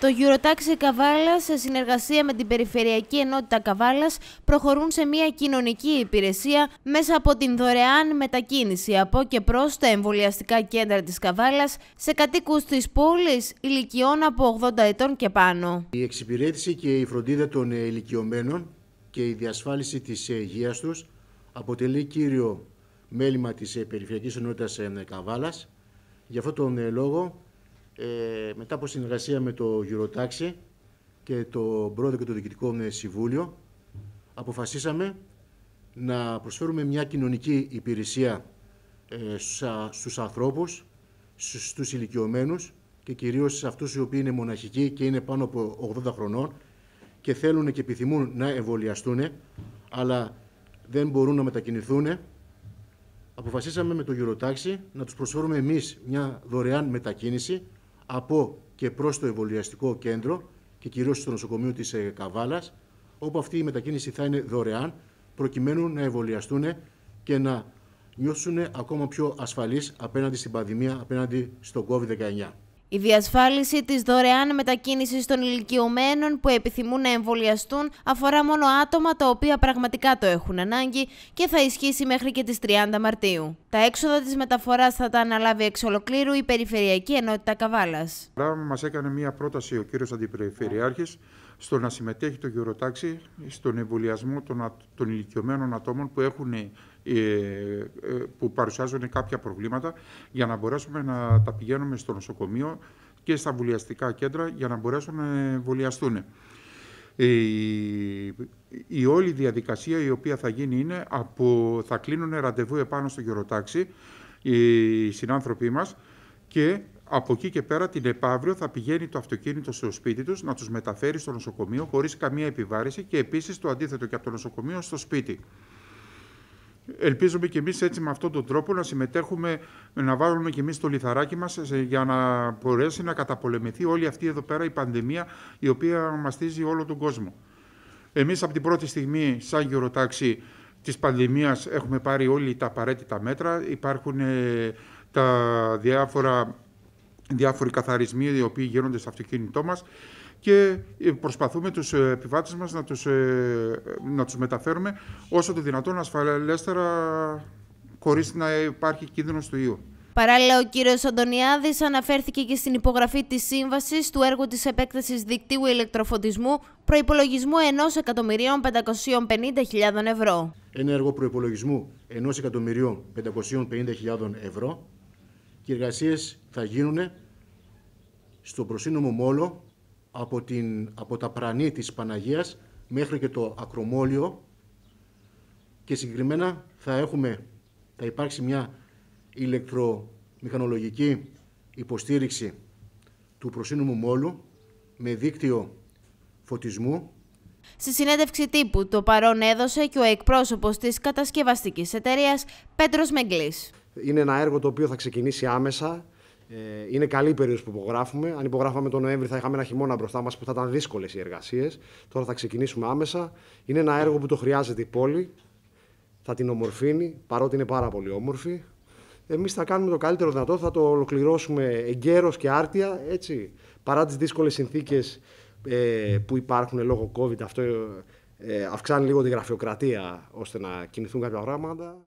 Το Eurotaxi Καβάλα, σε συνεργασία με την Περιφερειακή Ενότητα Καβάλα, προχωρούν σε μια κοινωνική υπηρεσία μέσα από την δωρεάν μετακίνηση από και προς τα εμβολιαστικά κέντρα της Καβάλα σε κατοίκους της πόλης ηλικιών από 80 ετών και πάνω. Η εξυπηρέτηση και η φροντίδα των ε, ηλικιωμένων και η διασφάλιση της ε, υγείας τους αποτελεί κύριο μέλημα της ε, περιφερειακής Ενότητας Καβάλας. Γι' αυτόν τον λόγο ε, μετά από συνεργασία με το Eurotaxi και το πρόεδρο και το διοικητικό συμβούλιο, αποφασίσαμε να προσφέρουμε μια κοινωνική υπηρεσία ε, στους ανθρώπους, στους ηλικιωμένους και κυρίως σε αυτούς οι οποίοι είναι μοναχικοί και είναι πάνω από 80 χρονών και θέλουν και επιθυμούν να εμβολιαστούν, αλλά δεν μπορούν να μετακινηθούν. Αποφασίσαμε με το Eurotaxi να τους προσφέρουμε εμείς μια δωρεάν μετακίνηση από και προς το εμβολιαστικό κέντρο και κυρίως στο νοσοκομείο της ε, Καβάλας, όπου αυτή η μετακίνηση θα είναι δωρεάν, προκειμένου να εμβολιαστούν και να νιώσουν ακόμα πιο ασφαλείς απέναντι στην πανδημία, απέναντι στο COVID-19. Η διασφάλιση της δωρεάν μετακίνησης των ηλικιωμένων που επιθυμούν να εμβολιαστούν αφορά μόνο άτομα τα οποία πραγματικά το έχουν ανάγκη και θα ισχύσει μέχρι και τις 30 Μαρτίου. Τα έξοδα της μεταφοράς θα τα αναλάβει εξ ολοκλήρου η Περιφερειακή Ενότητα Καβάλας. Μας έκανε μία πρόταση ο κύριος Αντιπεριφερειάρχης στο να συμμετέχει το γεωροτάξι στον εμβολιασμό των, των ηλικιωμένων ατόμων που έχουν ε, ε, που παρουσιάζουν κάποια προβλήματα για να μπορέσουμε να τα πηγαίνουμε στο νοσοκομείο και στα βουλιαστικά κέντρα για να μπορέσουν να εμβολιαστούν. Ε, η, η όλη διαδικασία η οποία θα γίνει είναι από, θα κλείνουν ραντεβού επάνω στο γεροτάξι οι συνάνθρωποι μας και από εκεί και πέρα την επαύριο θα πηγαίνει το αυτοκίνητο στο σπίτι τους να τους μεταφέρει στο νοσοκομείο χωρίς καμία επιβάρηση και επίσης το αντίθετο και από το νοσοκομείο στο σπίτι ελπίζουμε και εμείς έτσι με αυτόν τον τρόπο να συμμετέχουμε, να βάλουμε και εμείς το λιθαράκι μας για να μπορέσει να καταπολεμηθεί όλη αυτή εδώ πέρα η πανδημία η οποία μαστίζει όλο τον κόσμο. Εμείς από την πρώτη στιγμή σαν γεωροτάξη της πανδημίας έχουμε πάρει όλοι τα απαραίτητα μέτρα. Υπάρχουν ε, τα διάφορα, διάφοροι καθαρισμοί οι οποίοι γίνονται στο αυτοκίνητό μας και ε, προσπαθούμε τους ε, επιβάτες μας να τους, ε, να τους μεταφέρουμε όσο το δυνατόν ασφαλέστερα χωρίς να υπάρχει κίνδυνος του ιού. Παράλληλα, ο κύριος Αντωνιάδης αναφέρθηκε και στην υπογραφή της σύμβασης του έργου της επέκτασης δικτύου ηλεκτροφωτισμού προπολογισμού 1.550.000 ευρώ. Ένα έργο προπολογισμού 1.550.000 ευρώ και οι εργασίες θα γίνουν στο προσύνομο μόλο από, την, από τα πρανή της Παναγίας μέχρι και το ακρομόλιο και συγκεκριμένα θα έχουμε, θα υπάρξει μια ηλεκτρομηχανολογική υποστήριξη του προσύνομου μόλου με δίκτυο φωτισμού Στη συνέντευξη τύπου το παρόν έδωσε και ο εκπρόσωπος της κατασκευαστικής εταιρείας Πέτρος Μεγκλής. Είναι ένα έργο το οποίο θα ξεκινήσει άμεσα ε, είναι καλή περίοδος που υπογράφουμε. Αν υπογράφαμε τον Νοέμβρη, θα είχαμε ένα χειμώνα μπροστά μας που θα ήταν δύσκολες οι εργασίες. Τώρα θα ξεκινήσουμε άμεσα. Είναι ένα έργο που το χρειάζεται η πόλη. Θα την ομορφύνει, παρότι είναι πάρα πολύ όμορφη. Εμείς θα κάνουμε το καλύτερο δυνατό, θα το ολοκληρώσουμε εγκαίρως και άρτια. Έτσι. Παρά τις δύσκολες συνθήκες ε, που υπάρχουν λόγω COVID, αυτό ε, αυξάνει λίγο τη γραφειοκρατία ώστε να κινηθούν κάποια πράγματα.